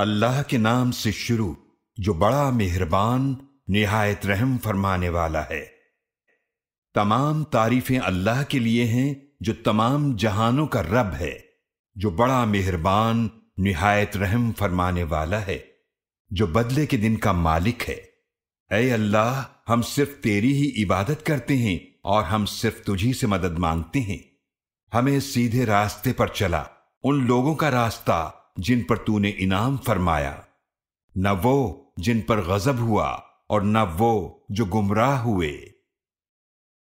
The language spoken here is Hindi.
अल्लाह के नाम से शुरू जो बड़ा मेहरबान निहायत रहम फरमाने वाला है तमाम तारीफें अल्लाह के लिए हैं जो तमाम जहानों का रब है जो बड़ा मेहरबान निहायत रहम फरमाने वाला है जो बदले के दिन का मालिक है अय अल्लाह हम सिर्फ तेरी ही इबादत करते हैं और हम सिर्फ तुझी से मदद मांगते हैं हमें सीधे रास्ते पर चला उन लोगों का रास्ता जिन पर तूने इनाम फरमाया न वो जिन पर गजब हुआ और न वो जो गुमराह हुए